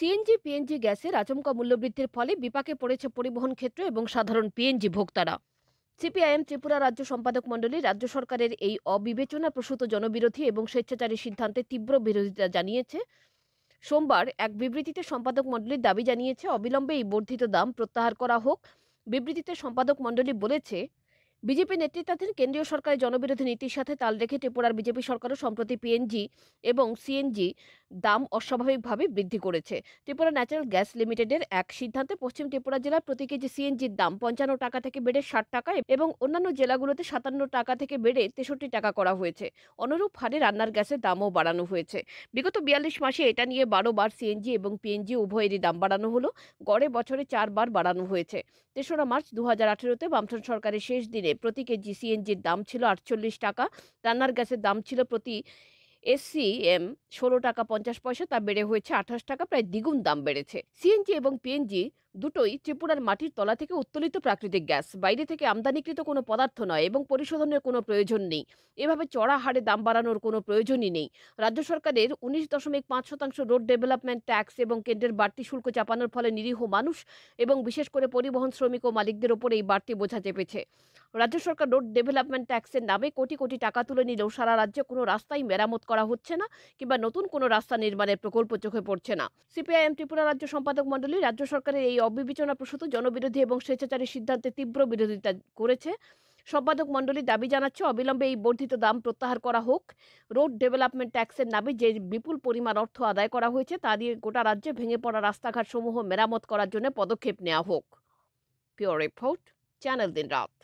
CNG PNG গ্যাসের আচমকা মূল্যবৃদ্ধির ফলে বিপাকে পড়েছে পরিবহন ক্ষেত্র এবং সাধারণ পিএনজি ভোক্তারা সিপিআইএম ত্রিপুরা রাজ্য সম্পাদক মণ্ডলী রাজ্য সরকারের এই অবিবেচনা প্রসূত জনবিরোধী এবং স্বেচ্ছাচারী সিদ্ধান্তে তীব্র বিরোধিতা জানিয়েছে সোমবার এক বিবৃতিতে সম্পাদক মণ্ডলীর দাবি জানিয়েছে অবিলম্বে এই বর্ধিত দাম প্রত্যাহার করা হোক বিবৃতিতে সম্পাদক মণ্ডলী বলেছে বিজেপি নেতৃত্বাধীন কেন্দ্রীয় সরকারের জনবিরোধী নীতির সাথে তাল রেখে ত্রিপুরার বিজেপি সরকারও সম্প্রতি পিএনজি এবং সিএনজি দাম অস্বাভাবিকভাবে বৃদ্ধি করেছে ত্রিপুরা ন্যাচারাল গ্যাস লিমিটেডের এক সিদ্ধান্তে পশ্চিম ত্রিপুরা জেলার প্রতি কেজি সিএনজির দাম পঞ্চান্ন টাকা থেকে বেড়ে ষাট টাকা এবং অন্যান্য জেলাগুলোতে সাতান্ন টাকা থেকে বেড়ে তেষট্টি টাকা করা হয়েছে অনুরূপ হারে রান্নার গ্যাসের দামও বাড়ানো হয়েছে বিগত বিয়াল্লিশ মাসে এটা নিয়ে বারো বার সিএনজি এবং পিএনজি উভয়েরই দাম বাড়ানো হলো গড়ে বছরে চারবার বাড়ানো হয়েছে তেসরা মার্চ দু হাজার আঠেরোতে বামফ্রন্ট সরকারের শেষ দিনে প্রতি কেজি সিএনজির দাম ছিল আটচল্লিশ টাকা রান্নার গ্যাসের দাম ছিল প্রতি এসসি এম ষোলো টাকা পঞ্চাশ পয়সা তা বেড়ে হয়েছে আঠাশ টাকা প্রায় দ্বিগুণ দাম বেড়েছে সিএনজি এবং পিএনজি দুটোই ত্রিপুরার মাটির তলা থেকে উত্তোলিত প্রাকৃতিক গ্যাস বাইরে থেকে আমদানিকৃত কোনো পদার্থ নয় এবং পরিশোধনের কোনো প্রয়োজন নেই এভাবে চড়া হারে দাম বাড়ানোর কোনো প্রয়োজনই নেই রাজ্য সরকারের উনিশ দশমিক পাঁচ শতাংশ রোড ডেভেলপমেন্ট ট্যাক্স এবং কেন্দ্রের বাড়তি শুল্ক চাপানোর ফলে নিরীহ মানুষ এবং বিশেষ করে পরিবহন শ্রমিক ও মালিকদের ওপর এই বাড়তি বোঝা চেপেছে রাজ্য সরকার রোড ডেভেলপমেন্ট ট্যাক্সের নামে কোটি কোটি টাকা তুলে নিলেও সারা রাজ্যে কোনো রাস্তাই মেরামত করা হচ্ছে না কিংবা নতুন কোনো রাস্তা নির্মাণের প্রকল্প চোখে পড়ছে না সিপিআইএম ত্রিপুরা রাজ্য সম্পাদক মণ্ডলী রাজ্য সরকারের এই অবিবেচনা প্রসূত জনবিরোধী এবং স্বেচ্ছাচারী সিদ্ধান্তে তীব্র বিরোধিতা করেছে সম্পাদক মণ্ডলী দাবি জানাচ্ছে অবিলম্বে এই বর্ধিত দাম প্রত্যাহার করা হোক রোড ডেভেলপমেন্ট ট্যাক্সের নামে যে বিপুল পরিমাণ অর্থ আদায় করা হয়েছে তা দিয়ে গোটা রাজ্যে ভেঙে পড়া রাস্তাঘাট সমূহ মেরামত করার জন্য পদক্ষেপ নেওয়া হোক পিওর রিপোর্ট চ্যানেল দিন রাত